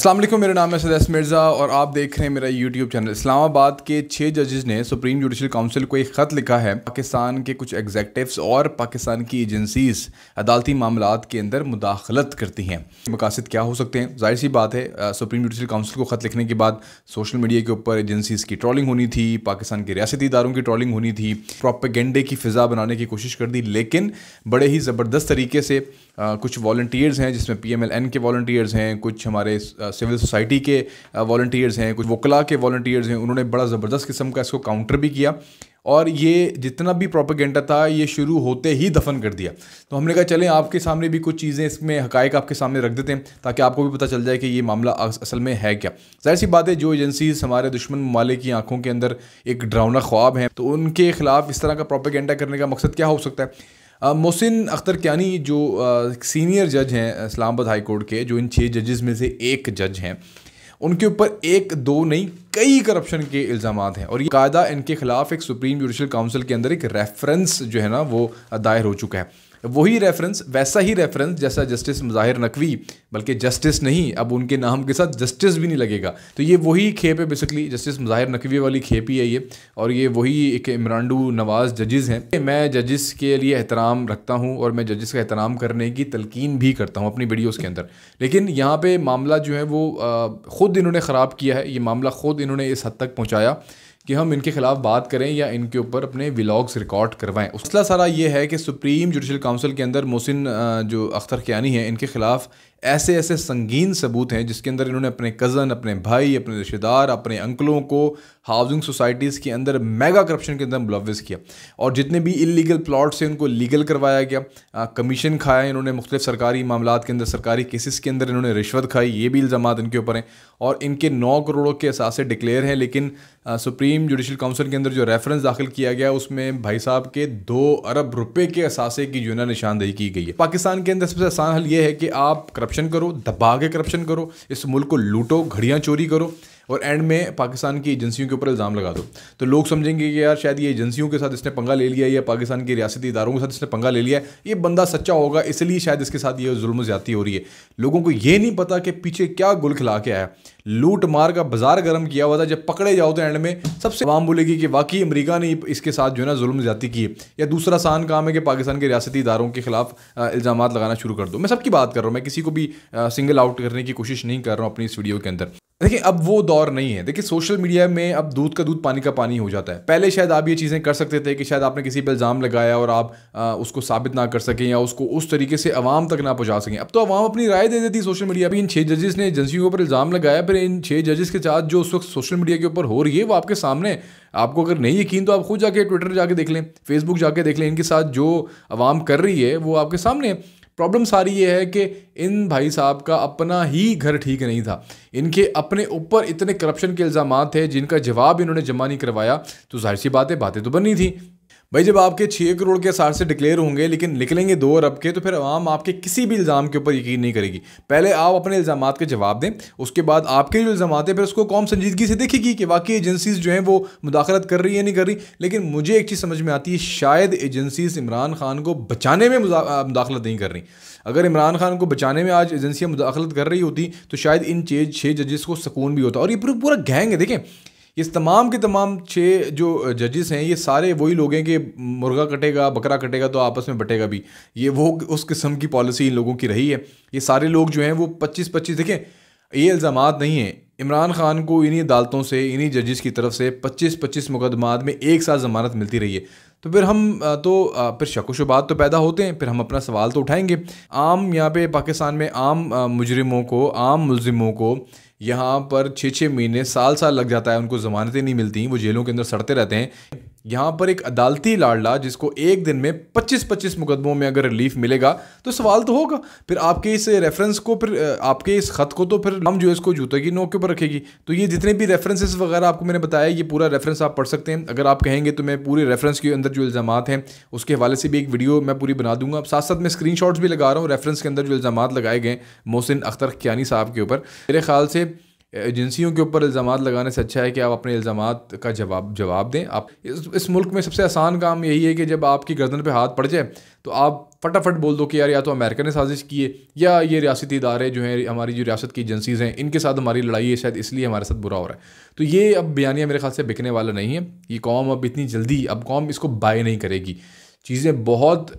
असलम मेरा नाम है सदैस मिर्ज़ा और आप देख रहे हैं मेरा यूट्यूब चैनल इस्लामाबाद के छः जजेज़ ने सुप्रीम जुडिशल काउंसिल को एक ख़त लिखा है पाकिस्तान के कुछ एग्जेक्टिवस और पाकिस्तान की एजेंसीज अदालती मामलों के अंदर मुदाखलत करती हैं मकासद क्या हो सकते हैं जाहिर सी बात है सुप्रीम जुडिशल काउंसिल को ख़त लिखने के बाद सोशल मीडिया के ऊपर एजेंसीज की ट्रॉलिंग होनी थी पाकिस्तान के रियासी इदारों की ट्रॉलिंग होनी थी प्रोपेगेंडे की फ़िज़ा बनाने की कोशिश कर दी लेकिन बड़े ही ज़बरदस्त तरीके से कुछ वॉल्टियर्स हैं जिसमें पी एम एल एन के वॉल्टियर्स हैं कुछ हमारे सिविल सोसाइटी के वॉल्टियर्स हैं कुछ वकला के वॉल्टियर्स हैं उन्होंने बड़ा ज़बरदस्त किस्म का इसको काउंटर भी किया और ये जितना भी प्रोपागेंडा था ये शुरू होते ही दफन कर दिया तो हमने कहा चलें आपके सामने भी कुछ चीज़ें इसमें हकायक आपके सामने रख देते हैं ताकि आपको भी पता चल जाए कि ये मामला असल में है क्या जाहिर सी बात है जो एजेंसीज हमारे दुश्मन ममालिक की आंखों के अंदर एक डरावना ख्वाब हैं तो उनके खिलाफ इस तरह का प्रोपागेंडा करने का मकसद क्या हो सकता है मोहसिन अख्तर क्यानी जो सीनियर जज हैं इस्लामाबाद हाई कोर्ट के जो इन छः जजेस में से एक जज हैं उनके ऊपर एक दो नहीं कई करप्शन के इल्ज़ाम हैं और ये कायदा इनके खिलाफ एक सुप्रीम जुडिशल काउंसिल के अंदर एक रेफरेंस जो है ना वो दायर हो चुका है वही रेफरेंस वैसा ही रेफरेंस जैसा जस्टिस मुजाहिर नकवी बल्कि जस्टिस नहीं अब उनके नाम के साथ जस्टिस भी नहीं लगेगा तो ये वही खेप है बेसिकली जस्टिस मुजाहिर नकवी वाली खेप ही है ये और ये वही एक इमरानडू नवाज़ जजेज़ हैं मैं जजिस के लिए एहतराम रखता हूँ और मैं जजिस का एहतराम करने की तलकिन भी करता हूँ अपनी वीडियोज़ के अंदर लेकिन यहाँ पर मामला जो है वो ख़ुद इन्होंने ख़राब किया है ये मामला ख़ुद इन्होंने इस हद तक पहुँचाया कि हम इनके खिलाफ बात करें या इनके ऊपर अपने व्लॉग्स रिकॉर्ड करवाएं उसला सारा ये है कि सुप्रीम जुडिशल काउंसिल के अंदर मोहसिन जो अख्तर क्यानी है इनके खिलाफ ऐसे ऐसे संगीन सबूत हैं जिसके अंदर इन्होंने अपने कज़न अपने भाई अपने रिश्तेदार अपने अंकलों को हाउसिंग सोसाइटीज़ के अंदर मेगा करप्शन के अंदर मुलविस किया और जितने भी इलीगल प्लॉट्स हैं उनको लीगल करवाया गया कमीशन खाया इन्होंने मुख्तलिफ सरकारी मामला के अंदर सरकारी केसेस के अंदर इन्होंने रिश्वत खाई ये भी इल्ज़ाम इनके ऊपर हैं और इनके नौ करोड़ों के असासे डिक्लेयर हैं लेकिन आ, सुप्रीम जुडिशल काउंसिल के अंदर जो रेफरेंस दाखिल किया गया उसमें भाई साहब के दो अरब रुपये के असासे की जो है निशानदेही की गई है पाकिस्तान के अंदर सबसे आसान हल ये है कि आप करप्शन करो दबा के करप्शन करो इस मुल्क को लूटो घड़ियाँ चोरी करो और एंड में पाकिस्तान की एजेंसियों के ऊपर इल्ज़ाम लगा दो तो लोग समझेंगे कि यार शायद ये एजेंसियों के साथ इसने पंगा ले लिया या पाकिस्तान के रियासती इदारों के साथ इसने पंगा ले लिया ये बंदा सच्चा होगा इसलिए शायद इसके साथ ये जुल्म ज़्यादा हो रही है लोगों को ये नहीं पता कि पीछे क्या गुल खिला के आया लूट मार का बाजार गर्म किया हुआ था जब पकड़े जाओ तो एंड में सबसे आवाम बोलेगी कि वाकई अमरीका ने इसके साथ जो है ना जुल्म ज़्यादा की या दूसरा आसान काम है कि पाकिस्तान के रियासती इदारों के खिलाफ इल्ज़ाम लगाना शुरू कर दो मैं सबकी बात कर रहा हूँ मैं किसी को भी सिंगल आउट करने की कोशिश नहीं कर रहा हूँ अपनी इस वीडियो के अंदर देखिए अब वो दौर नहीं है देखिए सोशल मीडिया में अब दूध का दूध पानी का पानी हो जाता है पहले शायद आप ये चीज़ें कर सकते थे कि शायद आपने किसी पर इल्ज़ाम लगाया और आप आ, उसको साबित ना कर सकें या उसको उस तरीके से आवाम तक ना पहुंचा सकें अब तो आवाम अपनी राय दे देती है सोशल मीडिया पर इन छः जजेस ने एजेंसियों के ऊपर इल्ज़ाम लगाया फिर इन छः जजेस के साथ जो उस वक्त सोशल मीडिया के ऊपर हो रही है वो आपके सामने आपको अगर नहीं यकीन तो आप खुद जाके ट्विटर जाके देख लें फेसबुक जाके देख लें इनके साथ जो आवाम कर रही है वो आपके सामने है प्रॉब्लम सारी ये है कि इन भाई साहब का अपना ही घर ठीक नहीं था इनके अपने ऊपर इतने करप्शन के इल्ज़ाम थे जिनका जवाब इन्होंने जमा नहीं करवाया तो जाहिर सी बातें बातें तो बनी थी भाई जब आपके छः करोड़ के सार से डिक्लेयर होंगे लेकिन निकलेंगे दो अरब के तो फिर आवाम आपके किसी भी इल्ज़ाम के ऊपर यकीन नहीं करेगी पहले आप अपने इल्ज़ाम के जवाब दें उसके बाद आपके जो इल्ज़ाम हैं फिर उसको कौम संजीदगी से देखेगी कि वाकई एजेंसीज़ जो हैं वो मुदाखलत कर रही है नहीं कर रही लेकिन मुझे एक चीज़ समझ में आती है शायद एजेंसीज़ इमरान खान को बचाने में मुदाखलत नहीं कर रही अगर इमरान खान को बचाने में आज एजेंसियाँ मुदाखलत कर रही होती तो शायद इन छः छः जजेस को सुकून भी होता और ये पूरा पूरा गैंग है देखें ये तमाम के तमाम छः जो जजेस हैं ये सारे वही लोग हैं कि मुर्गा कटेगा बकरा कटेगा तो आपस में बटेगा भी ये वो उस किस्म की पॉलिसी इन लोगों की रही है ये सारे लोग जो हैं वो पच्चीस पच्चीस देखें ये इल्ज़ाम नहीं हैं इमरान खान को इन्हीं अदालतों से इन्हीं जजेस की तरफ से 25-25 मुकदमात में एक साथ ज़मानत मिलती रही है तो फिर हम तो फिर शक शुबात तो पैदा होते हैं फिर हम अपना सवाल तो उठाएंगे आम यहाँ पे पाकिस्तान में आम मुजरमों को आम मुलजमों को यहाँ पर छः छः महीने साल साल लग जाता है उनको जमानतें नहीं मिलती वो जेलों के अंदर सड़ते रहते हैं यहाँ पर एक अदालती लाडला जिसको एक दिन में 25-25 मुकदमों में अगर रिलीफ मिलेगा तो सवाल तो होगा फिर आपके इस रेफरेंस को फिर आपके इस ख़त को तो फिर हम जो है इसको जूते की नोक के ऊपर रखेगी तो ये जितने भी रेफरेंसेस वगैरह आपको मैंने बताया ये पूरा रेफरेंस आप पढ़ सकते हैं अगर आप कहेंगे तो मैं पूरे रेफरेंस के अंदर जो इल्ज़ाम हैं उसके हवाले से भी एक वीडियो मैं पूरी बना दूंगा साथ साथ मैं स्क्रीन भी लगा रहा हूँ रेफरेंस के अंदर जो इल्ज़ाम लगाए गए मोहसिन अख्तर क्यानी साहब के ऊपर मेरे ख्याल से एजेंसियों के ऊपर इल्ज़ाम लगाने से अच्छा है कि आप अपने इल्ज़ाम का जवाब जवाब दें आप इस, इस मुल्क में सबसे आसान काम यही है कि जब आपकी गर्दन पे हाथ पड़ जाए तो आप फटाफट बोल दो कि यार या तो अमेरिका ने साजिश की है या ये रियासती इदारे जो हैं हमारी जो रियासत की एजेंसीज़ हैं इनके साथ हमारी लड़ाई है शायद इसलिए हमारे साथ बुरा हो रहा है तो ये अब बयानियाँ मेरे ख्याल से बिकने वाला नहीं है ये कौम अब इतनी जल्दी अब कौम इसको बाय नहीं करेगी चीज़ें बहुत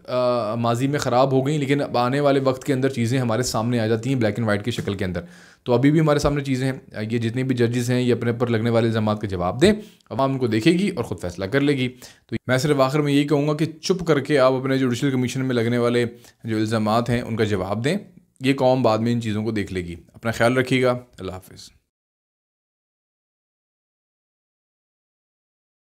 माजी में ख़राब हो गई लेकिन अब आने वाले वक्त के अंदर चीज़ें हमारे सामने आ जाती हैं ब्लैक एंड वाइट की शक्ल के अंदर तो अभी भी हमारे सामने चीज़ें हैं ये जितने भी जजेस हैं ये अपने पर लगने वाले इल्ज़ाम के जवाब दें अवाम उनको देखेगी और ख़ुद फैसला कर लेगी तो मैं सिर्फ आखिर में यही कहूँगा कि चुप करके आप अपने जुडिशल कमीशन में लगने वाले जो इल्ज़ाम हैं उनका जवाब दें ये कौम बाद में इन चीज़ों को देख लेगी अपना ख्याल रखिएगा अल्लाह हाफिज़